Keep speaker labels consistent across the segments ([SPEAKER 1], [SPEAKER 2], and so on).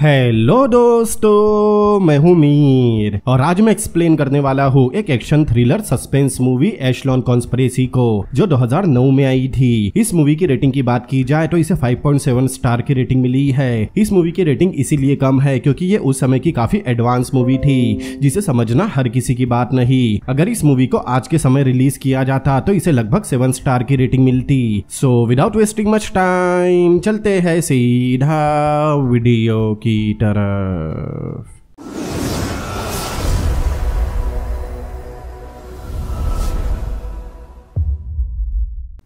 [SPEAKER 1] Hello दोस्तों मैं हूं मीर और आज मैं एक्सप्लेन करने वाला हूं एक action thriller suspense movie Echelon conspiracy को जो 2009 में आई थी इस मूवी की रेटिंग की बात की जाए तो इसे 5.7 स्टार की रेटिंग मिली है इस मूवी की रेटिंग इसीलिए कम है क्योंकि ये उस समय की काफी एडवांस मूवी थी जिसे समझना हर किसी की बात नहीं अगर इस मूवी को आज के समय रिलीज किया जाता तो इसे लगभग सेवन स्टार की रेटिंग मिलती so without wasting much time चलते है सीधा वीडियो की que da.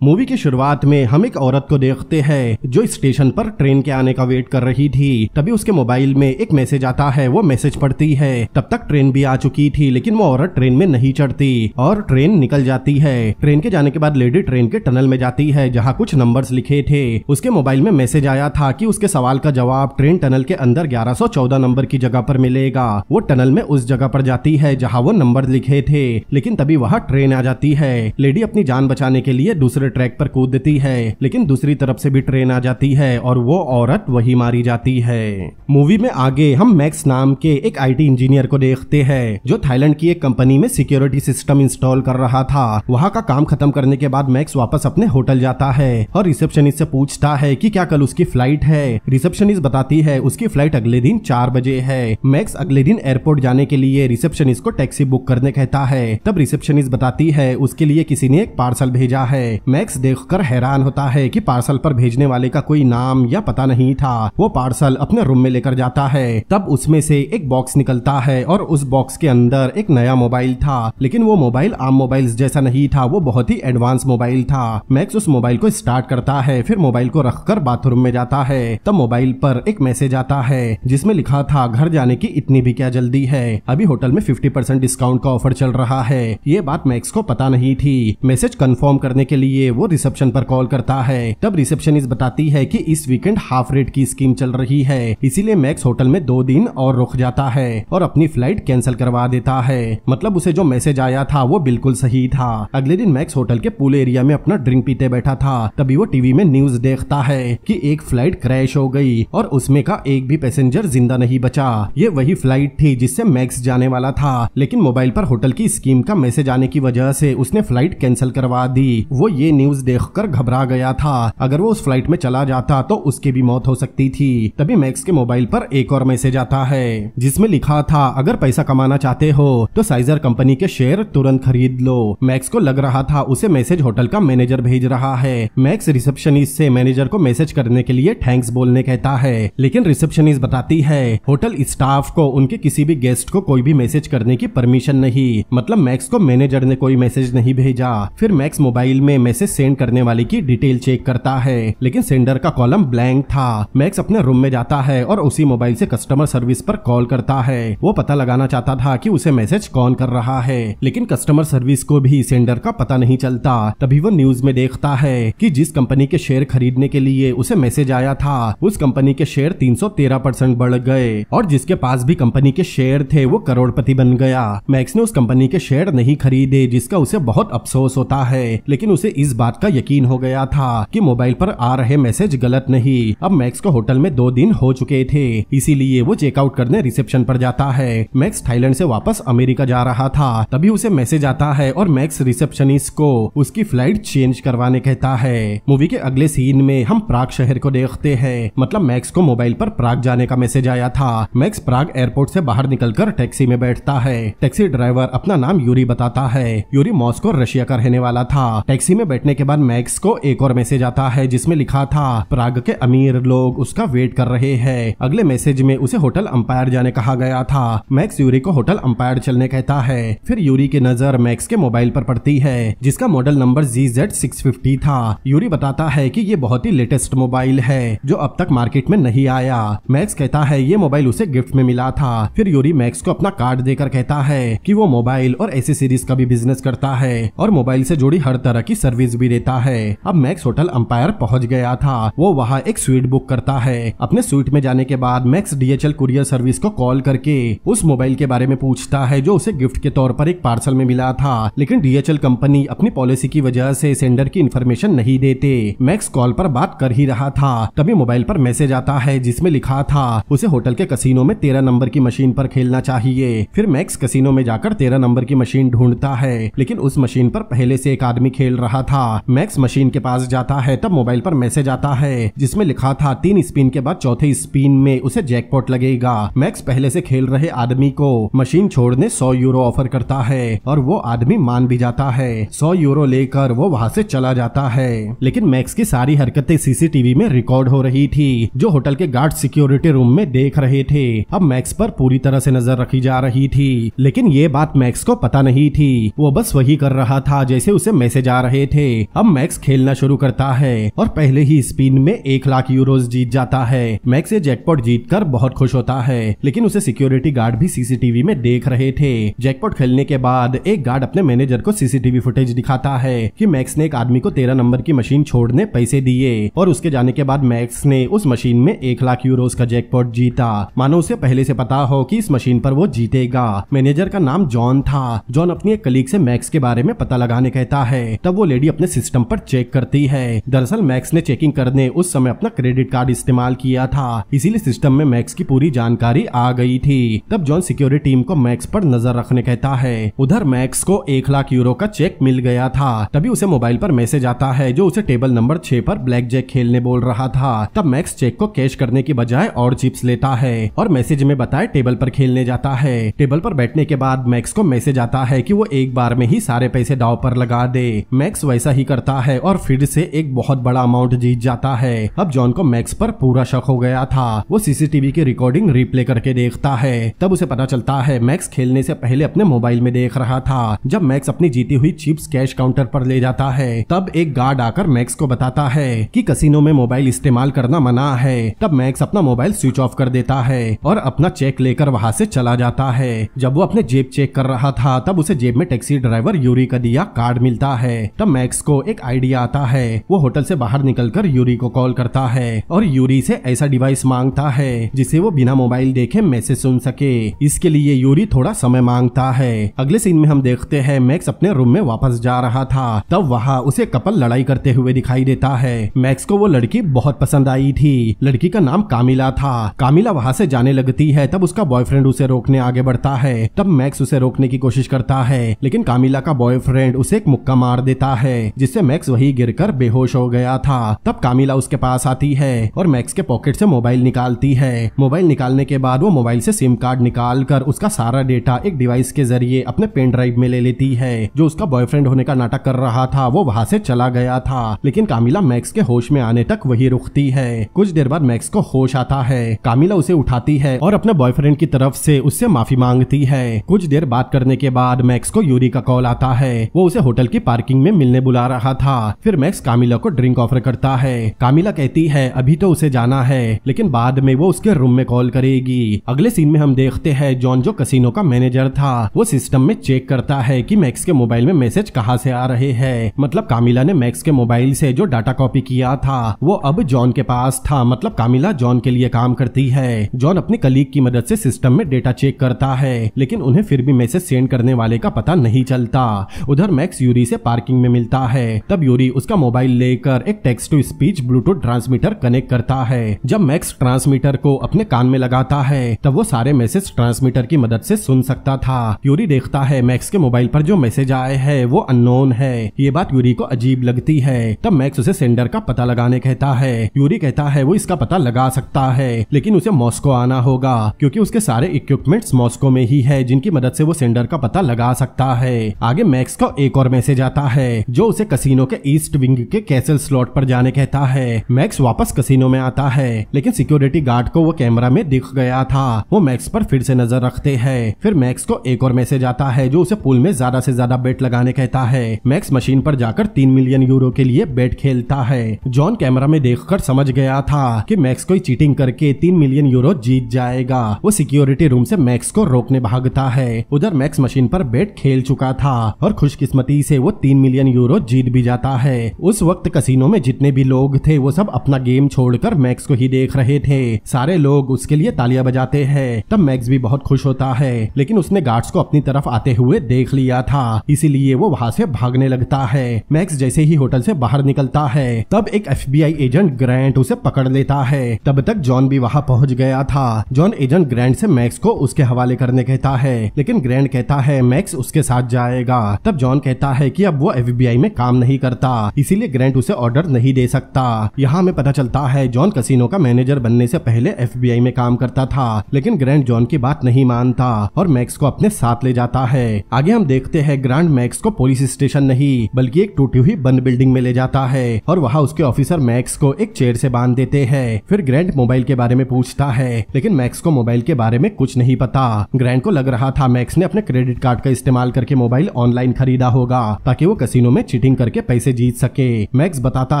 [SPEAKER 1] मूवी की शुरुआत में हम एक औरत को देखते हैं जो स्टेशन पर ट्रेन के आने का वेट कर रही थी तभी उसके मोबाइल में एक मैसेज आता है वो मैसेज पड़ती है तब तक ट्रेन भी आ चुकी थी लेकिन वो औरत ट्रेन में नहीं चढ़ती और ट्रेन निकल जाती है ट्रेन के जाने के बाद लेडी ट्रेन के टनल में जाती है जहाँ कुछ नंबर लिखे थे उसके मोबाइल में मैसेज आया था की उसके सवाल का जवाब ट्रेन टनल के अंदर ग्यारह नंबर की जगह पर मिलेगा वो टनल में उस जगह पर जाती है जहाँ वो नंबर लिखे थे लेकिन तभी वहाँ ट्रेन आ जाती है लेडी अपनी जान बचाने के लिए दूसरे होकर ट्रैक पर कूद देती है लेकिन दूसरी तरफ से भी ट्रेन आ जाती है और वो औरत वही मारी जाती है मूवी में आगे हम मैक्स नाम के एक आई इंजीनियर को देखते है जो थाईलैंड की एक कंपनी में सिक्योरिटी सिस्टम इंस्टॉल कर रहा था वहाँ का काम खत्म करने के बाद मैक्स वापस अपने होटल जाता है और रिसेप्शनिस्ट से पूछता है कि क्या कल उसकी फ्लाइट है रिसेप्शनिस्ट बताती है उसकी फ्लाइट अगले दिन चार बजे है मैक्स अगले दिन एयरपोर्ट जाने के लिए रिसेप्शनिस्ट को टैक्सी बुक करने कहता है तब रिसेप्शनिस्ट बताती है उसके लिए किसी ने एक पार्सल भेजा है मैक्स देखकर हैरान होता है कि पार्सल पर भेजने वाले का कोई नाम या पता नहीं था वो पार्सल अपने रूम में लेकर जाता है तब उसमें से एक बॉक्स निकलता है और उस बॉक्स के अंदर एक नया मोबाइल था लेकिन वो मोबाइल आम मोबाइल जैसा नहीं था वो बहुत ही एडवांस मोबाइल था मैक्स उस मोबाइल को स्टार्ट करता है फिर मोबाइल को रखकर बाथरूम में जाता है तब मोबाइल पर एक मैसेज आता है जिसमें लिखा था घर जाने की इतनी भी क्या जल्दी है अभी होटल में फिफ्टी परसेंट डिस्काउंट का ऑफर चल रहा है ये बात मैक्स को पता नहीं थी मैसेज कंफर्म करने के लिए लिए वो रिसेप्शन पर कॉल करता है तब रिसेप्शनिस्ट बताती है कि इस वीकेंड हाफ रेट की स्कीम चल रही है इसीलिए मैक्स होटल में दो दिन और रुक जाता है और अपनी फ्लाइट कैंसिल करवा देता है मतलब उसे जो मैसेज आया था वो बिल्कुल सही था अगले दिन मैक्स होटल के पूल एरिया में अपना ड्रिंक पीते बैठा था तभी वो टीवी में न्यूज देखता है की एक फ्लाइट क्रैश हो गई और उसमें का एक भी पैसेंजर जिंदा नहीं बचा ये वही फ्लाइट थी जिससे मैक्स जाने वाला था लेकिन मोबाइल पर होटल की स्कीम का मैसेज आने की वजह से उसने फ्लाइट कैंसिल करवा दी वो ये न्यूज देखकर घबरा गया था अगर वो उस फ्लाइट में चला जाता तो उसकी भी मौत हो सकती थी तभी मैक्स के मोबाइल पर एक और मैसेज आता है जिसमें लिखा था अगर पैसा कमाना चाहते हो तो साइजर कंपनी के शेयर तुरंत खरीद लो मैक्स को लग रहा था उसे मैसेज होटल का मैनेजर भेज रहा है मैक्स रिसेप्शनिस्ट से मैनेजर को मैसेज करने के लिए थैंक्स बोलने कहता है लेकिन रिसेप्शनिस्ट बताती है होटल स्टाफ को उनके किसी भी गेस्ट को कोई भी मैसेज करने की परमिशन नहीं मतलब मैक्स को मैनेजर ने कोई मैसेज नहीं भेजा फिर मैक्स मोबाइल में मैसेज सेंड करने वाले की डिटेल चेक करता है लेकिन सेंडर का कॉलम ब्लैंक था मैक्स अपने रूम में जाता है और उसी मोबाइल से कस्टमर सर्विस पर कॉल करता है वो पता लगाना चाहता था कि उसे मैसेज कौन कर रहा है लेकिन कस्टमर सर्विस को भी सेंडर का पता नहीं चलता तभी वो न्यूज में देखता है कि जिस कंपनी के शेयर खरीदने के लिए उसे मैसेज आया था उस कंपनी के शेयर 313 परसेंट बढ़ गए और जिसके पास भी कंपनी के शेयर थे वो करोड़पति बन गया मैक्स ने उस कंपनी के शेयर नहीं खरीदे जिसका उसे बहुत अफसोस होता है लेकिन उसे इस बात का यकीन हो गया था कि मोबाइल पर आ रहे मैसेज गलत नहीं अब मैक्स को होटल में दो दिन हो चुके थे इसीलिए वो चेकआउट करने रिसेप्शन पर जाता है मैक्स थाईलैंड से वापस अमेरिका जा रहा था तभी उसे मैसेज आता है और मैक्स रिसेप्शनिस्ट को उसकी फ्लाइट चेंज करवाने कहता है मूवी के अगले सीन में हम प्राग शहर को देखते हैं मतलब मैक्स को मोबाइल पर प्राग जाने का मैसेज आया था मैक्स प्राग एयरपोर्ट से बाहर निकलकर टैक्सी में बैठता है टैक्सी ड्राइवर अपना नाम यूरी बताता है यूरी मॉस्को रशिया का रहने वाला था टैक्सी में बैठने कटने के बाद मैक्स को एक और मैसेज आता है जिसमें लिखा था प्राग के अमीर लोग उसका वेट कर रहे हैं अगले मैसेज में उसे होटल अंपायर जाने कहा गया था मैक्स यूरी को होटल अंपायर चलने कहता है फिर यूरी की नजर मैक्स के मोबाइल पर पड़ती है जिसका model number G Z six fifty था यूरी बताता है की ये बहुत ही लेटेस्ट मोबाइल है जो अब तक मार्केट में नहीं आया मैक्स कहता है ये मोबाइल उसे गिफ्ट में मिला था फिर यूरी मैक्स को अपना कार्ड देकर कहता है की वो मोबाइल और एसेसरीज का भी बिजनेस करता है और मोबाइल से जुड़ी हर तरह की सर्विस सर्विस भी देता है अब मैक्स होटल अंपायर पहुंच गया था वो वहाँ एक स्वीट बुक करता है अपने स्वीट में जाने के बाद मैक्स डीएचएल कुरियर सर्विस को कॉल करके उस मोबाइल के बारे में पूछता है जो उसे गिफ्ट के तौर पर एक पार्सल में मिला था लेकिन डीएचएल कंपनी अपनी पॉलिसी की वजह से सेंडर की इन्फॉर्मेशन नहीं देते मैक्स कॉल पर बात कर ही रहा था तभी मोबाइल पर मैसेज आता है जिसमें लिखा था उसे होटल के कसिनो में तेरह नंबर की मशीन पर खेलना चाहिए फिर मैक्स कसिनो में जाकर तेरह नंबर की मशीन ढूंढता है लेकिन उस मशीन पर पहले से एक आदमी खेल रहा था था मैक्स मशीन के पास जाता है तब मोबाइल पर मैसेज आता है जिसमें लिखा था तीन स्पिन के बाद चौथे स्पिन में उसे जैकपॉट लगेगा मैक्स पहले से खेल रहे आदमी को मशीन छोड़ने सौ यूरो ऑफर करता है और वो आदमी मान भी जाता है सौ यूरो लेकर वो वहाँ से चला जाता है लेकिन मैक्स की सारी हरकतें सीसीटीवी में रिकॉर्ड हो रही थी जो होटल के गार्ड सिक्योरिटी रूम में देख रहे थे अब मैक्स पर पूरी तरह से नजर रखी जा रही थी लेकिन ये बात मैक्स को पता नहीं थी वो बस वही कर रहा था जैसे उसे मैसेज आ रहे थे अब मैक्स खेलना शुरू करता है और पहले ही स्पिन में एक लाख यूरोज जीत जाता है मैक्स ये जैकपॉट जीतकर बहुत खुश होता है लेकिन उसे सिक्योरिटी गार्ड भी सीसीटीवी में देख रहे थे जैकपॉट खेलने के बाद एक गार्ड अपने मैनेजर को सीसीटीवी फुटेज दिखाता है कि मैक्स ने एक आदमी को तेरह नंबर की मशीन छोड़ने पैसे दिए और उसके जाने के बाद मैक्स ने उस मशीन में एक लाख यूरोज का जैकपॉट जीता मानो उसे पहले से पता हो कि इस मशीन पर वो जीतेगा मैनेजर का नाम जॉन था जॉन अपनी एक कलीग से मैक्स के बारे में पता लगाने कहता है तब वो लेडी अपने सिस्टम पर चेक करती है दरअसल मैक्स ने चेकिंग करने उस समय अपना क्रेडिट कार्ड इस्तेमाल किया था इसीलिए सिस्टम में मैक्स की पूरी जानकारी आ गई थी तब जॉन सिक्योरिटी टीम को मैक्स पर नजर रखने कहता है उधर मैक्स को एक लाख यूरो का चेक मिल गया था तभी उसे मोबाइल पर मैसेज आता है जो उसे टेबल नंबर छह पर ब्लैक जैक खेलने बोल रहा था तब मैक्स चेक को कैश करने की बजाय और चिप्स लेता है और मैसेज में बताए टेबल पर खेलने जाता है टेबल पर बैठने के बाद मैक्स को मैसेज आता है की वो एक बार में ही सारे पैसे दाव पर लगा दे मैक्स वैसा ऐसा ही करता है और फिर से एक बहुत बड़ा अमाउंट जीत जाता है अब जॉन को मैक्स पर पूरा शक हो गया था वो सीसीटीवी की रिकॉर्डिंग रिप्ले करके देखता है तब उसे पता चलता है मैक्स खेलने से पहले अपने मोबाइल में देख रहा था जब मैक्स अपनी जीती हुई चिप्स कैश काउंटर पर ले जाता है तब एक गार्ड आकर मैक्स को बताता है कि कसिनो में मोबाइल इस्तेमाल करना मना है तब मैक्स अपना मोबाइल स्विच ऑफ कर देता है और अपना चेक लेकर वहाँ से चला जाता है जब वो अपने जेब चेक कर रहा था तब उसे जेब में टैक्सी ड्राइवर यूरी का दिया कार्ड मिलता है तब मैक्स एलेक्स को एक आइडिया आता है वो होटल से बाहर निकलकर यूरी को कॉल करता है और यूरी से ऐसा डिवाइस मांगता है जिसे वो बिना मोबाइल देखे मैसेज सुन सके इसके लिए यूरी थोड़ा समय मांगता है अगले सीन में हम देखते हैं मैक्स अपने रूम में वापस जा रहा था तब वहाँ उसे कपल लड़ाई करते हुए दिखाई देता है मैक्स को वो लड़की बहुत पसंद आई थी लड़की का नाम कामिला था कामिला वहाँ से जाने लगती है तब उसका बॉयफ्रेंड उसे रोकने आगे बढ़ता है तब मैक्स उसे रोकने की कोशिश करता है लेकिन कामिला का बॉयफ्रेंड उसे एक मुक्का मार देता है जिससे मैक्स वही गिरकर बेहोश हो गया था तब कामिला उसके पास आती है और मैक्स के पॉकेट से मोबाइल निकालती है मोबाइल निकालने के बाद वो मोबाइल से सिम कार्ड निकाल कर उसका सारा डेटा एक डिवाइस के जरिए अपने पेन ड्राइव में ले लेती है जो उसका बॉयफ्रेंड होने का नाटक कर रहा था वो वहाँ से चला गया था लेकिन कामिला मैक्स के होश में आने तक वही रुकती है कुछ देर बाद मैक्स को होश आता है कामिला उसे उठाती है और अपने बॉयफ्रेंड की तरफ से उससे माफी मांगती है कुछ देर बात करने के बाद मैक्स को यूरी का कॉल आता है वो उसे होटल की पार्किंग में मिलने बुला बुला रहा था फिर मैक्स कामिला को ड्रिंक ऑफर करता है कामिला कहती है अभी तो उसे जाना है लेकिन बाद में वो उसके रूम में कॉल करेगी अगले सीन में हम देखते हैं जॉन जो कसिनो का मैनेजर था वो सिस्टम में चेक करता है कि मैक्स के मोबाइल में मैसेज कहाँ से आ रहे हैं मतलब कामिला ने मैक्स के मोबाइल से जो डाटा कॉपी किया था वो अब जॉन के पास था मतलब कामिला जॉन के लिए काम करती है जॉन अपने कलीग की मदद से सिस्टम में डेटा चेक करता है लेकिन उन्हें फिर भी मैसेज सेंड करने वाले का पता नहीं चलता उधर मैक्स यूरी से पार्किंग में मिलता करता है तब यूरी उसका मोबाइल लेकर एक text to speech Bluetooth transmitter connect करता है जब मैक्स ट्रांसमीटर को अपने कान में लगाता है तब वो सारे मैसेज ट्रांसमीटर की मदद से सुन सकता था यूरी देखता है मैक्स के मोबाइल पर जो मैसेज आए हैं वो अननोन है ये बात यूरी को अजीब लगती है तब मैक्स उसे सेंडर का पता लगाने कहता है यूरी कहता है वो इसका पता लगा सकता है लेकिन उसे मॉस्को आना होगा क्योंकि उसके सारे इक्विपमेंट्स मॉस्को में ही है जिनकी मदद से वो सेंडर का पता लगा सकता है आगे मैक्स को एक और मैसेज आता है जो उसे कसिनो के ईस्ट विंग के कैसल स्लॉट पर जाने कहता है मैक्स वापस कसिनो में आता है लेकिन सिक्योरिटी गार्ड को वो कैमरा में दिख गया था वो मैक्स पर फिर से नजर रखते हैं फिर मैक्स को एक और मैसेज आता है जो उसे पुल में ज्यादा से ज्यादा बेट लगाने कहता है मैक्स मशीन पर जाकर तीन मिलियन यूरो के लिए बेट खेलता है जॉन कैमरा में देख समझ गया था की मैक्स कोई चीटिंग करके तीन मिलियन यूरो जीत जाएगा वो सिक्योरिटी रूम ऐसी मैक्स को रोकने भागता है उधर मैक्स मशीन पर बेट खेल चुका था और खुशकिस्मती से वो तीन मिलियन यूरो जीत भी जाता है उस वक्त कसिनो में जितने भी लोग थे वो सब अपना गेम छोड़कर मैक्स को ही देख रहे थे सारे लोग उसके लिए तालियां बजाते हैं तब मैक्स भी बहुत खुश होता है लेकिन उसने गार्ड्स को अपनी तरफ आते हुए देख लिया था इसीलिए वो वहाँ से भागने लगता है मैक्स जैसे ही होटल से बाहर निकलता है तब एक एफ एजेंट ग्रैंट उसे पकड़ लेता है तब तक जॉन भी वहाँ पहुंच गया था जॉन एजेंट ग्रैंड से मैक्स को उसके हवाले करने कहता है लेकिन ग्रैंड कहता है मैक्स उसके साथ जाएगा तब जॉन कहता है कि अब वो एफ में में काम नहीं करता इसीलिए ग्रेंट उसे ऑर्डर नहीं दे सकता यहाँ हमें पता चलता है जॉन कसिनो का मैनेजर बनने से पहले एफ में काम करता था लेकिन ग्रैंड जॉन की बात नहीं मानता और मैक्स को अपने साथ ले जाता है आगे हम देखते हैं ग्रांड मैक्स को पुलिस स्टेशन नहीं बल्कि एक टूटी हुई बंद बिल्डिंग में ले जाता है और वहाँ उसके ऑफिसर मैक्स को एक चेयर से बांध देते हैं फिर ग्रैंड मोबाइल के बारे में पूछता है लेकिन मैक्स को मोबाइल के बारे में कुछ नहीं पता ग्रैंड को लग रहा था मैक्स ने अपने क्रेडिट कार्ड का इस्तेमाल करके मोबाइल ऑनलाइन खरीदा होगा ताकि वो कसिनो में चीटिंग करके पैसे जीत सके मैक्स बताता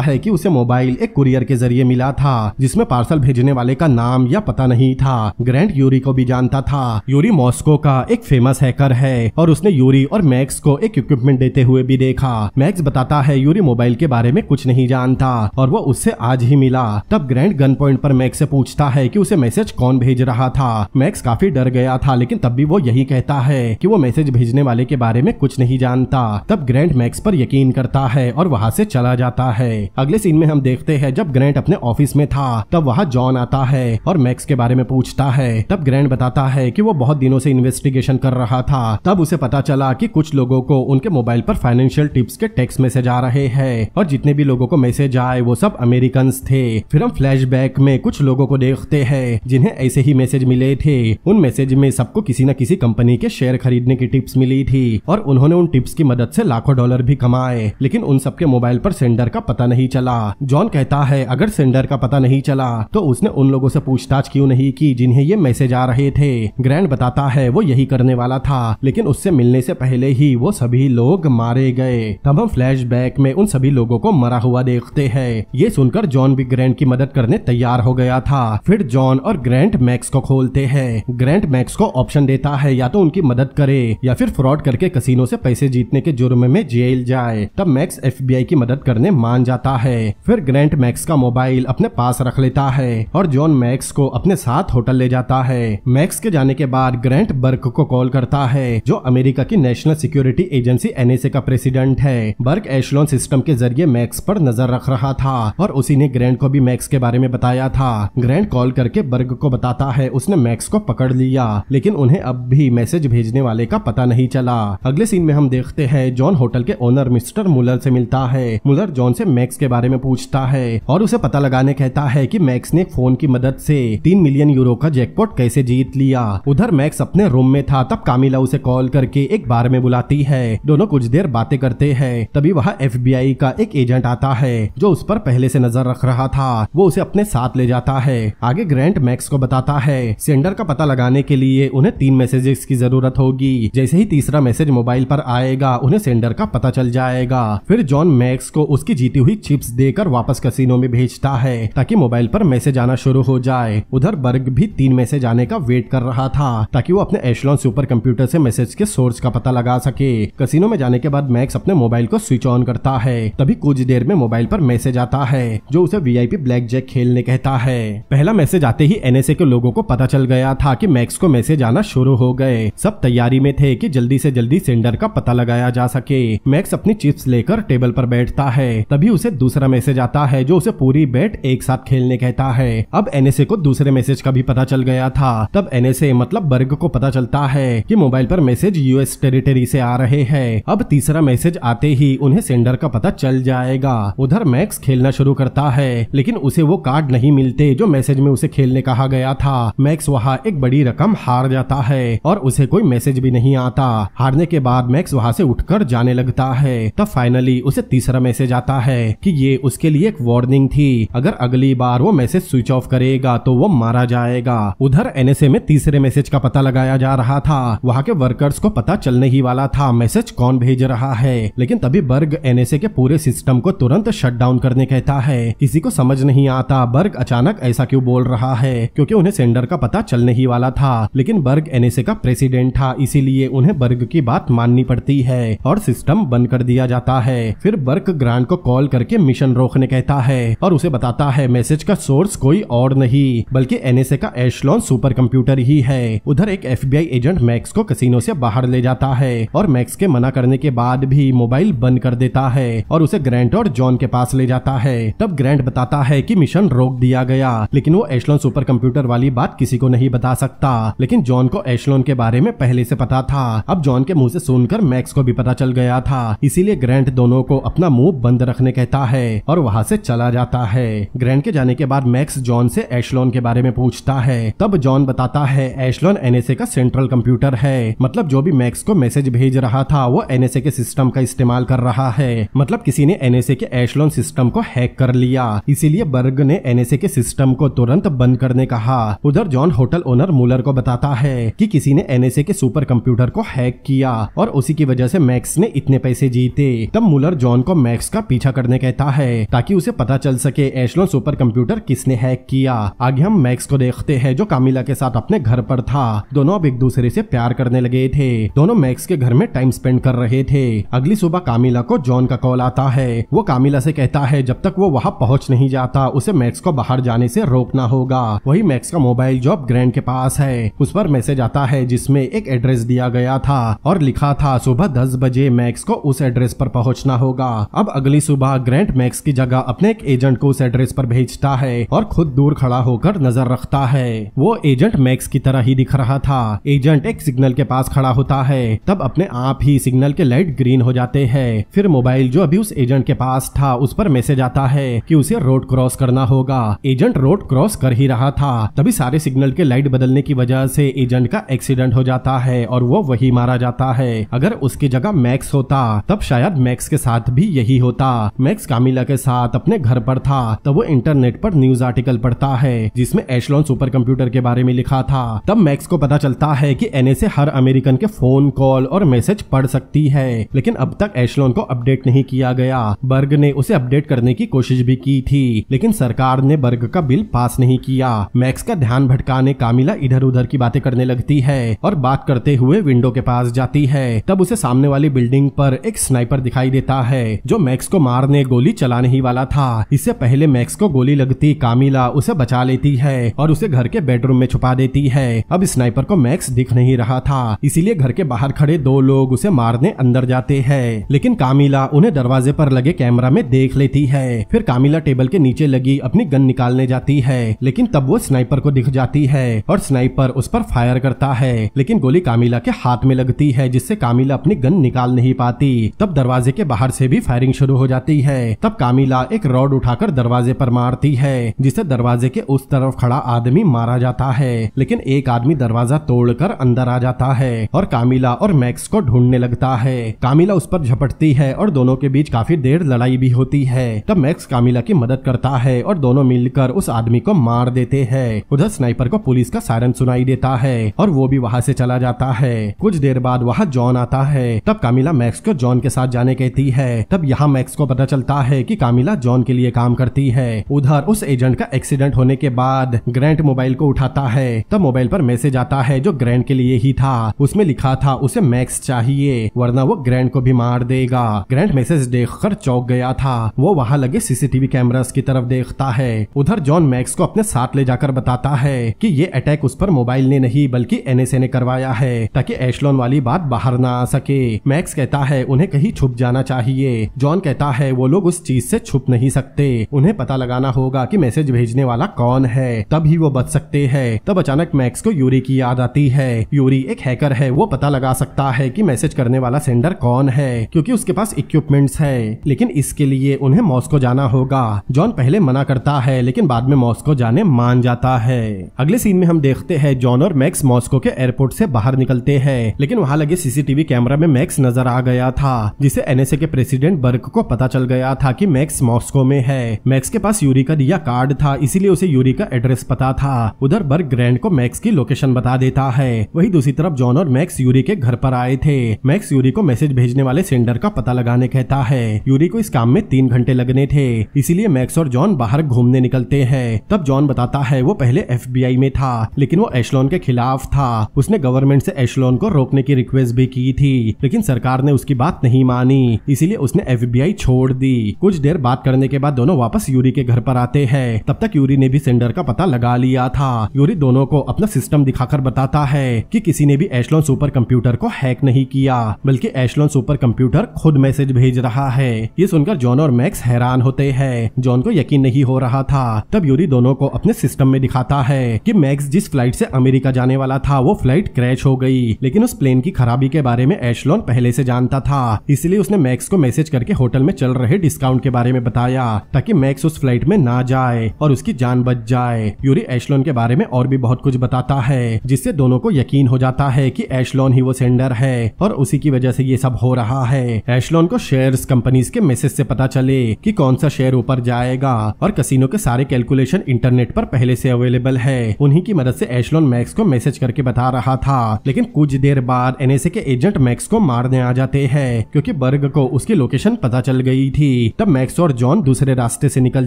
[SPEAKER 1] है कि उसे मोबाइल एक कुरियर के जरिए मिला था जिसमें पार्सल भेजने वाले का नाम या पता नहीं था ग्रैंड यूरी को भी जानता था यूरी मॉस्को का एक फेमस हैकर है और उसने यूरी और मैक्स को एक इक्विपमेंट देते हुए भी देखा मैक्स बताता है यूरी मोबाइल के बारे में कुछ नहीं जानता और वो उससे आज ही मिला तब ग्रैंड गन पॉइंट पर मैक्स से पूछता है कि उसे मैसेज कौन भेज रहा था मैक्स काफी डर गया था लेकिन तब भी वो यही कहता है कि वो मैसेज भेजने वाले के बारे में कुछ नहीं जानता तब ग्रैंड मैक्स पर यकीन सीन करता है और वहाँ से चला जाता है अगले सीन में हम देखते हैं जब ग्रेंट अपने ऑफिस में था तब वहाँ जॉन आता है और मैक्स के बारे में पूछता है तब ग्रेंट बताता है कि वो बहुत दिनों से इन्वेस्टिगेशन कर रहा था तब उसे पता चला कि कुछ लोगों को उनके मोबाइल पर फाइनेंशियल टिप्स के टेक्स्ट मैसेज आ रहे हैं और जितने भी लोगों को मैसेज आए वो सब अमेरिकन थे फिर हम फ्लैश में कुछ लोगों को देखते हैं जिन्हें ऐसे ही मैसेज मिले थे उन मैसेज में सबको किसी न किसी कंपनी के शेयर खरीदने की टिप्स मिली थी और उन्होंने उन टिप्स की मदद से लाखों डॉलर भी कमाए आए लेकिन उन सबके मोबाइल पर सेंडर का पता नहीं चला जॉन कहता है अगर सेंडर का पता नहीं चला तो उसने उन लोगों से पूछताछ क्यों नहीं की जिन्हें ये मैसेज आ रहे थे ग्रैंड बताता है वो यही करने वाला था लेकिन उससे मिलने से पहले ही वो सभी लोग मारे गए तब हम फ्लैश में उन सभी लोगों को मरा हुआ देखते हैं ये सुनकर जॉन भी ग्रैंड की मदद करने तैयार हो गया था फिर जॉन और ग्रैंड मैक्स को खोलते हैं ग्रैंड मैक्स को ऑप्शन देता है या तो उनकी मदद करे या फिर फ्रॉड करके कसिनो से पैसे जीतने के जुर्म में जेल जाए तब मैक्स एफ की मदद करने मान जाता है फिर ग्रेंट मैक्स का मोबाइल अपने पास रख लेता है और जॉन मैक्स को अपने साथ होटल ले जाता है मैक्स के जाने के बाद ग्रेंट बर्क को कॉल करता है जो अमेरिका की नेशनल सिक्योरिटी एजेंसी एनएसए का प्रेसिडेंट है बर्क एशलोन सिस्टम के जरिए मैक्स पर नजर रख रहा था और उसी ने ग्रैंड को भी मैक्स के बारे में बताया था ग्रैंड कॉल करके बर्ग को बताता है उसने मैक्स को पकड़ लिया लेकिन उन्हें अब भी मैसेज भेजने वाले का पता नहीं चला अगले सीन में हम देखते हैं जॉन होटल के ओनर मिस्टर मिस्टर मुलर से मिलता है मुलर जॉन से मैक्स के बारे में पूछता है और उसे पता लगाने कहता है कि मैक्स ने फोन की मदद से तीन मिलियन यूरो का जैकपॉट कैसे जीत लिया उधर मैक्स अपने रूम में था तब कामिला उसे कॉल करके एक बार में बुलाती है दोनों कुछ देर बातें करते हैं तभी वहाँ एफ का एक एजेंट आता है जो उस पर पहले से नजर रख रहा था वो उसे अपने साथ ले जाता है आगे ग्रैंड मैक्स को बताता है सेंडर का पता लगाने के लिए उन्हें तीन मैसेजेस की जरूरत होगी जैसे ही तीसरा मैसेज मोबाइल पर आएगा उन्हें सेंडर का पता चल जाए जाएगा फिर जॉन मैक्स को उसकी जीती हुई चिप्स देकर वापस कसिनो में भेजता है ताकि मोबाइल पर मैसेज आना शुरू हो जाए उधर बर्ग भी तीन मैसेज आने का वेट कर रहा था ताकि वो अपने एशलॉन सुपर कंप्यूटर से मैसेज के सोर्स का पता लगा सके कसिनो में जाने के बाद मैक्स अपने मोबाइल को स्विच ऑन करता है तभी कुछ देर में मोबाइल पर मैसेज आता है जो उसे वीआईपी ब्लैक जैक खेलने कहता है पहला मैसेज आते ही एनएसए के लोगों को पता चल गया था कि मैक्स को मैसेज आना शुरू हो गए सब तैयारी में थे कि जल्दी से जल्दी सेंडर का पता लगाया जा सके मैक्स अपनी चिप्स लेकर टेबल पर बैठता है तभी उसे दूसरा मैसेज आता है जो उसे पूरी बैट एक साथ खेलने कहता है अब एनएसए को दूसरे मैसेज का भी पता चल गया था तब एनएसए मतलब बर्ग को पता चलता है कि मोबाइल पर मैसेज यूएस टेरिटरी से आ रहे हैं अब तीसरा मैसेज आते ही उन्हें सेंडर का पता चल जाएगा उधर मैक्स खेलना शुरू करता है लेकिन उसे वो कार्ड नहीं मिलते जो मैसेज में उसे खेलने कहा गया था मैक्स वहाँ एक बड़ी रकम हार जाता है और उसे कोई मैसेज भी नहीं आता हारने के बाद मैक्स वहाँ से उठकर जाने लगता है तब फाइनली उसे तीसरा मैसेज आता है कि ये उसके लिए एक वार्निंग थी अगर अगली बार वो मैसेज स्विच ऑफ करेगा तो वो मारा जाएगा उधर एनएसए में तीसरे मैसेज का पता लगाया जा रहा था वहाँ के वर्कर्स को पता चलने ही वाला था मैसेज कौन भेज रहा है लेकिन तभी बर्ग एनएसए के पूरे सिस्टम को तुरंत शट डाउन करने कहता है किसी को समझ नहीं आता बर्ग अचानक ऐसा क्यों बोल रहा है क्योंकि उन्हें सेंडर का पता चलने ही वाला था लेकिन बर्ग एनएसए का प्रेसिडेंट था इसीलिए उन्हें बर्ग की बात माननी पड़ती है और सिस्टम बंद कर दिया जाता है फिर बर्क ग्रांड को कॉल करके मिशन रोकने कहता है और उसे बताता है मैसेज का सोर्स कोई और नहीं बल्कि एनएसए का एशलॉन सुपर कंप्यूटर ही है उधर एक एफबीआई एजेंट मैक्स को कसिनो से बाहर ले जाता है और मैक्स के मना करने के बाद भी मोबाइल बंद कर देता है और उसे ग्रैंट और जॉन के पास ले जाता है तब ग्रैंड बताता है कि मिशन रोक दिया गया लेकिन वो एशलॉन सुपर कंप्यूटर वाली बात किसी को नहीं बता सकता लेकिन जॉन को एशलॉन के बारे में पहले से पता था अब जॉन के मुंह से सुनकर मैक्स को भी पता चल गया था इसीलिए ग्रैंड दोनों को अपना मुंह बंद रखने कहता है और वहां से चला जाता है ग्रैंड के जाने के बाद मैक्स जॉन से एशलोन के बारे में पूछता है तब जॉन बताता है एशलोन एनएसए का सेंट्रल कंप्यूटर है मतलब जो भी मैक्स को मैसेज भेज रहा था वो एनएसए के सिस्टम का इस्तेमाल कर रहा है मतलब किसी ने एनएसए के एशलोन सिस्टम को हैक कर लिया इसीलिए बर्ग ने एनएसए के सिस्टम को तुरंत बंद करने कहा उधर जॉन होटल ओनर मूलर को बताता है कि किसी ने एनएसए के सुपर कंप्यूटर को हैक किया और उसी की वजह से मैक्स ने इतने पैसे जीते तब मुलर जॉन को मैक्स का पीछा करने कहता है ताकि उसे पता चल सके एशलोन सुपर कंप्यूटर किसने हैक किया आगे हम मैक्स को देखते हैं जो कामिला के साथ अपने घर पर था दोनों अब एक दूसरे से प्यार करने लगे थे दोनों मैक्स के घर में टाइम स्पेंड कर रहे थे अगली सुबह कामिला को जॉन का कॉल आता है वो कामिला से कहता है जब तक वो वहाँ पहुँच नहीं जाता उसे मैक्स को बाहर जाने से रोकना होगा वही मैक्स का मोबाइल जॉब ग्रैंड के पास है उस पर मैसेज आता है जिसमे एक एड्रेस दिया गया था और लिखा था सुबह दस बजे मैक्स को उस एड्रेस पर पहुंचना होगा अब अगली सुबह ग्रैंड मैक्स की जगह अपने एक एजेंट को उस एड्रेस पर भेजता है और खुद दूर खड़ा होकर नजर रखता है वो एजेंट मैक्स की तरह ही दिख रहा था एजेंट एक सिग्नल के पास खड़ा होता है तब अपने आप ही सिग्नल के लाइट ग्रीन हो जाते हैं फिर मोबाइल जो अभी उस एजेंट के पास था उस पर मैसेज आता है कि उसे रोड क्रॉस करना होगा एजेंट रोड क्रॉस कर ही रहा था तभी सारे सिग्नल के लाइट बदलने की वजह से एजेंट का एक्सीडेंट हो जाता है और वो वही मारा जाता है अगर उसकी जगह मैक्स होता तब शायद शायद मैक्स के साथ भी यही होता मैक्स कामिला के साथ अपने घर पर था तब वो इंटरनेट पर न्यूज आर्टिकल पढ़ता है जिसमें एशलॉन सुपर कंप्यूटर के बारे में लिखा था तब मैक्स को पता चलता है कि एनएसए हर अमेरिकन के फोन कॉल और मैसेज पढ़ सकती है लेकिन अब तक एशलॉन को अपडेट नहीं किया गया बर्ग ने उसे अपडेट करने की कोशिश भी की थी लेकिन सरकार ने बर्ग का बिल पास नहीं किया मैक्स का ध्यान भटकाने कामिला इधर उधर की बातें करने लगती है और बात करते हुए विंडो के पास जाती है तब उसे सामने वाली बिल्डिंग पर एक स्नाइप स्नाइपर दिखाई देता है जो मैक्स को मारने गोली चलाने ही वाला था इससे पहले मैक्स को गोली लगती कामिला उसे बचा लेती है और उसे घर के बेडरूम में छुपा देती है अब स्नाइपर को मैक्स दिख नहीं रहा था इसीलिए घर के बाहर खड़े दो लोग उसे मारने अंदर जाते हैं लेकिन कामिला उन्हें दरवाजे पर लगे कैमरा में देख लेती है फिर कामिला टेबल के नीचे लगी अपनी गन निकालने जाती है लेकिन तब वो स्नाइपर को दिख जाती है और स्नाइपर उस पर फायर करता है लेकिन गोली कामिला के हाथ में लगती है जिससे कामिला अपनी गन निकाल नहीं पाती तब दरवाजे के बाहर से भी फायरिंग शुरू हो जाती है तब कामिला एक रॉड उठाकर दरवाजे पर मारती है जिसे दरवाजे के उस तरफ खड़ा आदमी मारा जाता है लेकिन एक आदमी दरवाजा तोड़कर अंदर आ जाता है और कामिला और मैक्स को ढूंढने लगता है कामिला उस पर झपटती है और दोनों के बीच काफी देर लड़ाई भी होती है तब मैक्स कामिला की मदद करता है और दोनों मिलकर उस आदमी को मार देते हैं उधर स्नाइपर को पुलिस का सायरन सुनाई देता है और वो भी वहाँ से चला जाता है कुछ देर बाद वहाँ जॉन आता है तब कामिला मैक्स को जॉन के साथ साथ जाने कहती है तब यहाँ मैक्स को पता चलता है कि कामिला जॉन के लिए काम करती है उधर उस एजेंट का एक्सीडेंट होने के बाद ग्रैंट मोबाइल को उठाता है तब मोबाइल पर मैसेज आता है जो ग्रैंड के लिए ही था उसमें लिखा था उसे मैक्स चाहिए वरना वो ग्रैंड को भी मार देगा ग्रैंड मैसेज देखकर चौक गया था वो वहां लगे सीसीटीवी कैमरास की तरफ देखता है उधर जॉन मैक्स को अपने साथ ले जाकर बताता है कि ये अटैक उस पर मोबाइल ने नहीं बल्कि एनएसए ने करवाया है ताकि एशलोन वाली बात बाहर ना आ सके मैक्स कहता है उन्हें कहीं छुप जाना चाहिए जॉन कहता है वो लोग उस चीज से छुप नहीं सकते उन्हें पता लगाना होगा कि मैसेज भेजने वाला कौन है तब ही वो बच सकते हैं तब अचानक मैक्स को यूरी की याद आती है यूरी एक हैकर है वो पता लगा सकता है कि मैसेज करने वाला सेंडर कौन है क्योंकि उसके पास इक्विपमेंट्स है लेकिन इसके लिए उन्हें मॉस्को जाना होगा जॉन पहले मना करता है लेकिन बाद में मॉस्को जाने मान जाता है अगले सीन में हम देखते हैं जॉन और मैक्स मॉस्को के एयरपोर्ट से बाहर निकलते हैं लेकिन वहाँ लगे सीसीटीवी कैमरा में मैक्स नजर आ गया था जिसे एनएसए के प्रेसिडेंट बर्क को पता चल गया था कि मैक्स मॉस्को में है मैक्स के पास यूरी का दिया कार्ड था इसीलिए उसे यूरी का एड्रेस पता था उधर बर्क ग्रैंड को मैक्स की लोकेशन बता देता है वही दूसरी तरफ जॉन और मैक्स यूरी के घर पर आए थे मैक्स यूरी को मैसेज भेजने वाले सेंडर का पता लगाने कहता है यूरी को इस काम में तीन घंटे लगने थे इसीलिए मैक्स और जॉन बाहर घूमने निकलते हैं तब जॉन बताता है वो पहले एफ में था लेकिन वो एशलोन के खिलाफ था उसने गवर्नमेंट से एशलोन को रोकने की रिक्वेस्ट भी की थी लेकिन सरकार ने उसकी बात नहीं मानी मानी इसीलिए उसने एफबीआई छोड़ दी कुछ देर बात करने के बाद दोनों वापस यूरी के घर पर आते हैं तब तक यूरी ने भी सेंडर का पता लगा लिया था यूरी दोनों को अपना सिस्टम दिखाकर बताता है कि किसी ने भी एशलोन सुपर कंप्यूटर को हैक नहीं किया बल्कि एशलोन सुपर कंप्यूटर खुद मैसेज भेज रहा है ये सुनकर जॉन और मैक्स हैरान होते हैं जॉन को यकीन नहीं हो रहा था तब यूरी दोनों को अपने सिस्टम में दिखाता है कि मैक्स जिस फ्लाइट से अमेरिका जाने वाला था वो फ्लाइट क्रैश हो गई लेकिन उस प्लेन की खराबी के बारे में एशलॉन पहले से जानता था इसी इसलिए उसने मैक्स को मैसेज करके होटल में चल रहे डिस्काउंट के बारे में बताया ताकि मैक्स उस फ्लाइट में ना जाए और उसकी जान बच जाए यूरी एशलोन के बारे में और भी बहुत कुछ बताता है जिससे दोनों को यकीन हो जाता है की एशलोन ही वो सेंडर है और उसी की वजह से ये सब हो रहा है एशलोन को शेयर कंपनीज के मैसेज से पता चले कि कौन सा शेयर ऊपर जाएगा और कसिनो के सारे कैलकुलेशन इंटरनेट पर पहले से अवेलेबल है उन्हीं की मदद से एशलोन मैक्स को मैसेज करके बता रहा था लेकिन कुछ देर बाद एनएसए के एजेंट मैक्स को मारने आ जाते हैं क्योंकि बर्ग को उसकी लोकेशन पता चल गई थी तब मैक्स और जॉन दूसरे रास्ते से निकल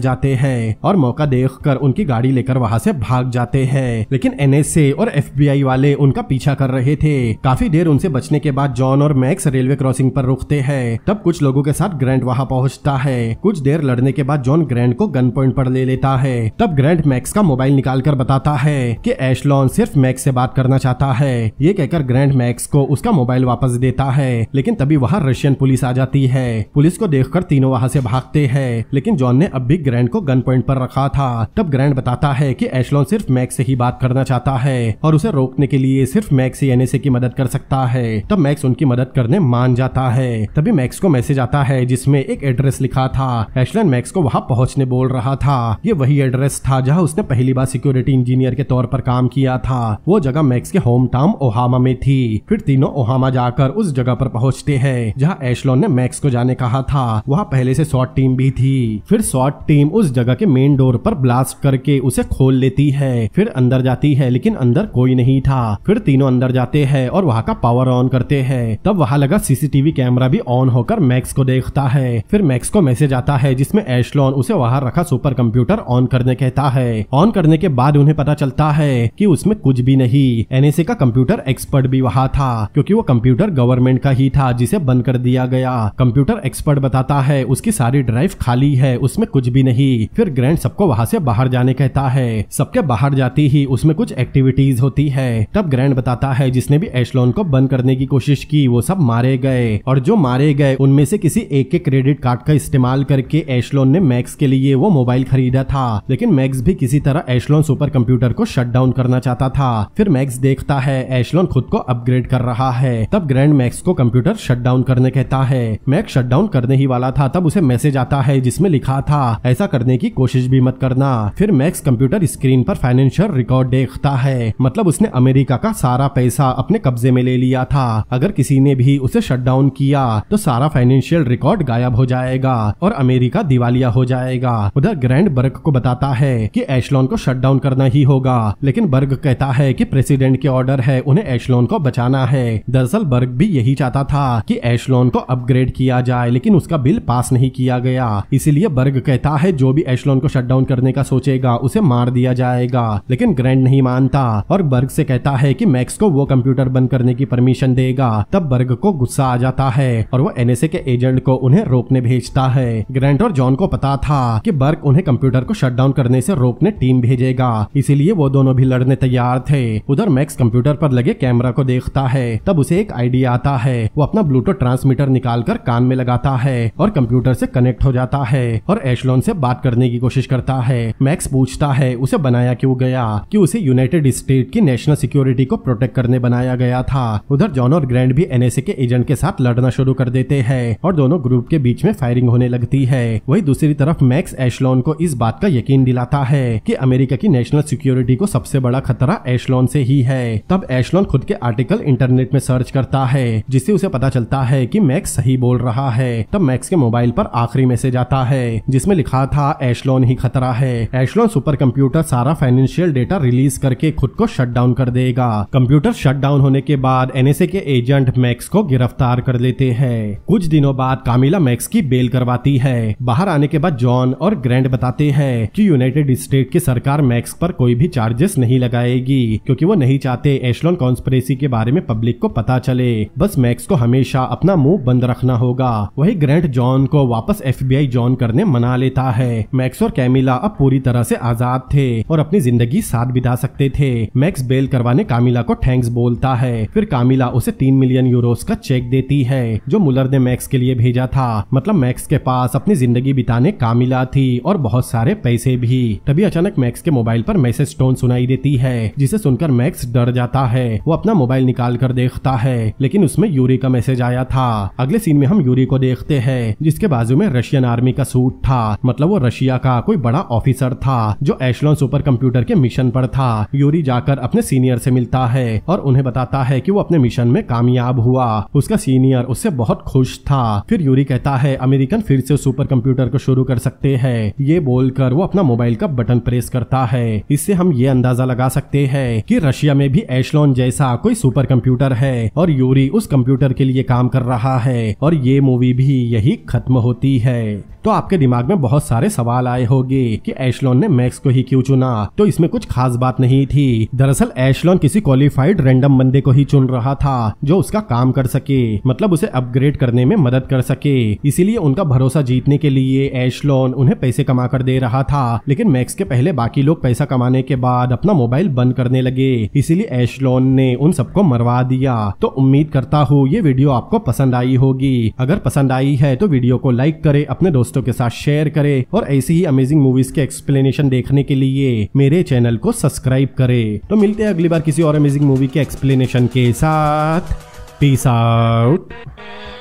[SPEAKER 1] जाते हैं और मौका देख कर उनकी गाड़ी लेकर वहाँ से भाग जाते हैं लेकिन एनएसए और एफबीआई वाले उनका पीछा कर रहे थे काफी देर उनसे बचने के बाद जॉन और मैक्स रेलवे क्रॉसिंग पर रुकते हैं तब कुछ लोगों के साथ ग्रैंड वहाँ पहुँचता है कुछ देर लड़ने के बाद जॉन ग्रैंड को गन पॉइंट पर ले लेता है तब ग्रैंड मैक्स का मोबाइल निकाल कर बताता है की एशलॉन सिर्फ मैक्स से बात करना चाहता है ये कहकर ग्रैंड मैक्स को उसका मोबाइल वापस देता है लेकिन तभी वहाँ रशियन स्टेशन पुलिस आ जाती है पुलिस को देख तीनों वहाँ से भागते है लेकिन जॉन ने अब भी ग्रैंड को गन पॉइंट पर रखा था तब ग्रैंड बताता है की एशलॉन सिर्फ मैक्स से ही बात करना चाहता है और उसे रोकने के लिए सिर्फ मैक्स ही एनएसए की मदद कर सकता है तब मैक्स उनकी मदद करने मान जाता है तभी मैक्स को मैसेज आता है जिसमें एक एड्रेस लिखा था एशलन मैक्स को वहाँ पहुँचने बोल रहा था ये वही एड्रेस था जहाँ उसने पहली बार सिक्योरिटी इंजीनियर के तौर पर काम किया था वो जगह मैक्स के होम टाउन ओहामा में थी फिर तीनों ओहामा जाकर उस जगह पर पहुँचते है जहाँ एशलॉन ने मैक्स को जाने कहा था वहाँ पहले से शॉर्ट टीम भी थी फिर शॉर्ट टीम उस जगह के मेन डोर पर ब्लास्ट करके उसे खोल लेती है फिर अंदर जाती है लेकिन अंदर कोई नहीं था फिर तीनों अंदर जाते हैं और वहाँ का पावर ऑन करते हैं तब वहाँ लगा सीसीटीवी कैमरा भी ऑन होकर मैक्स को देखता है फिर मैक्स को मैसेज आता है जिसमे एशलॉन उसे वहाँ रखा सुपर कंप्यूटर ऑन करने कहता है ऑन करने के बाद उन्हें पता चलता है की उसमें कुछ भी नहीं एनएसए का कंप्यूटर एक्सपर्ट भी वहाँ था क्यूँकी वो कंप्यूटर गवर्नमेंट का ही था जिसे बंद कर दिया दिया गया कंप्यूटर एक्सपर्ट बताता है उसकी सारी ड्राइव खाली है उसमें कुछ भी नहीं फिर ग्रैंड सबको वहाँ से बाहर जाने कहता है सबके बाहर जाती ही उसमें कुछ एक्टिविटीज होती है तब ग्रैंड बताता है जिसने भी एशलोन को बंद करने की कोशिश की वो सब मारे गए और जो मारे गए उनमें से किसी एक के क्रेडिट कार्ड का इस्तेमाल करके एशलोन ने मैक्स के लिए वो मोबाइल खरीदा था लेकिन मैक्स भी किसी तरह एशलोन सुपर कंप्यूटर को शट डाउन करना चाहता था फिर मैक्स देखता है एशलोन खुद को अपग्रेड कर रहा है तब ग्रैंड मैक्स को कंप्यूटर शट डाउन करने के कहता है मैक शटडाउन करने ही वाला था तब उसे मैसेज आता है जिसमें लिखा था ऐसा करने की कोशिश भी मत करना फिर मैक्स कंप्यूटर स्क्रीन पर फाइनेंशियल रिकॉर्ड देखता है मतलब उसने अमेरिका का सारा पैसा अपने कब्जे में ले लिया था अगर किसी ने भी उसे शटडाउन किया तो सारा फाइनेंशियल रिकॉर्ड गायब हो जाएगा और अमेरिका दिवालिया हो जाएगा उधर ग्रैंड बर्ग को बताता है कि एशलोन को शटडाउन करना ही होगा लेकिन बर्ग कहता है कि प्रेसिडेंट के ऑर्डर है उन्हें एशलोन को बचाना है दरअसल बर्ग भी यही चाहता था कि एशलोन को अपग्रेड किया जाए लेकिन उसका बिल पास नहीं किया गया इसीलिए बर्ग कहता है जो भी एशलोन को शट डाउन करने का सोचेगा उसे मार दिया जाएगा लेकिन ग्रैंड नहीं मानता और बर्ग से कहता है कि मैक्स को वो कंप्यूटर बंद करने की परमिशन देगा तब बर्ग को गुस्सा आ जाता है और वो एनएसए के एजेंट को उन्हें रोकने भेजता है ग्रैंड और जॉन को पता था कि बर्ग उन्हें कंप्यूटर को शट डाउन करने से रोकने टीम भेजेगा इसीलिए वो दोनों भी लड़ने तैयार थे उधर मैक्स कंप्यूटर पर लगे कैमरा को देखता है तब उसे एक आइडिया आता है वो अपना ब्लूटूथ ट्रांसमीटर निकाल निकालकर कान में लगाता है और कंप्यूटर से कनेक्ट हो जाता है और एशलोन से बात करने की कोशिश करता है मैक्स पूछता है उसे बनाया क्यों गया कि उसे यूनाइटेड स्टेट की नेशनल सिक्योरिटी को प्रोटेक्ट करने बनाया गया था उधर जॉन और ग्रैंड भी एनएसए के एजेंट के साथ लड़ना शुरू कर देते हैं और दोनों ग्रुप के बीच में फायरिंग होने लगती है वही दूसरी तरफ मैक्स एशलोन को इस बात का यकीन दिलाता है की अमेरिका की नेशनल सिक्योरिटी को सबसे बड़ा खतरा एशलोन से ही है तब एशलोन खुद के आर्टिकल इंटरनेट में सर्च करता है जिससे उसे पता चलता है की मैक्स सही बोल रहा है तब मैक्स के मोबाइल पर आखिरी मैसेज आता है जिसमें लिखा था एशलोन ही खतरा है एशलोन सुपर कंप्यूटर सारा फाइनेंशियल डेटा रिलीज करके खुद को शट डाउन कर देगा कंप्यूटर शट डाउन होने के बाद एनएसए के एजेंट मैक्स को गिरफ्तार कर लेते हैं कुछ दिनों बाद कामिला मैक्स की बेल करवाती है बाहर आने के बाद जॉन और ग्रैंड बताते हैं कि यूनाइटेड स्टेट की सरकार मैक्स पर कोई भी चार्जेस नहीं लगाएगी क्योंकि वो नहीं चाहते एशलोन कॉन्स्परेसी के बारे में पब्लिक को पता चले बस मैक्स को हमेशा अपना मुंह बंद रखना होगा वही ग्रैंड जॉन को वापस एफबीआई जॉन करने मना लेता है मैक्स और कैमिला अब पूरी तरह से आजाद थे और अपनी जिंदगी साथ बिता सकते थे मैक्स बेल करवाने कामिला को थैंक्स बोलता है फिर कामिला उसे तीन मिलियन यूरोस का चेक देती है जो मुलर ने मैक्स के लिए भेजा था मतलब मैक्स के पास अपनी जिंदगी बिताने कामिला थी और बहुत सारे पैसे भी तभी अचानक मैक्स के मोबाइल पर मैसेज टोन सुनाई देती है जिसे सुनकर मैक्स डर जाता है वो अपना मोबाइल निकाल कर देखता है लेकिन उसमें यूरी का मैसेज आया था अगले सीन में हम यूरी को देखते हैं जिसके बाजू में रशियन आर्मी का सूट था मतलब वो रशिया का कोई बड़ा ऑफिसर था जो एशलॉन सुपर कंप्यूटर के मिशन पर था यूरी जाकर अपने सीनियर से मिलता है और उन्हें बताता है कि वो अपने मिशन में कामयाब हुआ उसका सीनियर उससे बहुत खुश था फिर यूरी कहता है अमेरिकन फिर से सुपर कंप्यूटर को शुरू कर सकते है ये बोलकर वो अपना मोबाइल का बटन प्रेस करता है इससे हम ये अंदाजा लगा सकते है की रशिया में भी एशलॉन जैसा कोई सुपर कंप्यूटर है और यूरी उस कंप्यूटर के लिए काम कर रहा रहा है और ये मूवी भी यही खत्म होती है तो आपके दिमाग में बहुत सारे सवाल आए होंगे कि एशलॉन ने मैक्स को ही क्यों चुना तो इसमें कुछ खास बात नहीं थी दरअसल एशलॉन किसी क्वालिफाइड रेंडम बंदे को ही चुन रहा था जो उसका काम कर सके मतलब उसे अपग्रेड करने में मदद कर सके इसीलिए उनका भरोसा जीतने के लिए एशलॉन उन्हें पैसे कमा कर दे रहा था लेकिन मैक्स के पहले बाकी लोग पैसा कमाने के बाद अपना मोबाइल बंद करने लगे इसीलिए एशलॉन ने उन सबको मरवा दिया तो उम्मीद करता हूँ ये वीडियो आपको पसंद आई होगी अगर पसंद आई है तो वीडियो को लाइक करे अपने दोस्तों दोस्तों के साथ शेयर करें और ऐसी ही अमेजिंग मूवीज के एक्सप्लेनेशन देखने के लिए मेरे चैनल को सब्सक्राइब करें तो मिलते हैं अगली बार किसी और अमेजिंग मूवी के एक्सप्लेनेशन के साथ पीस आउट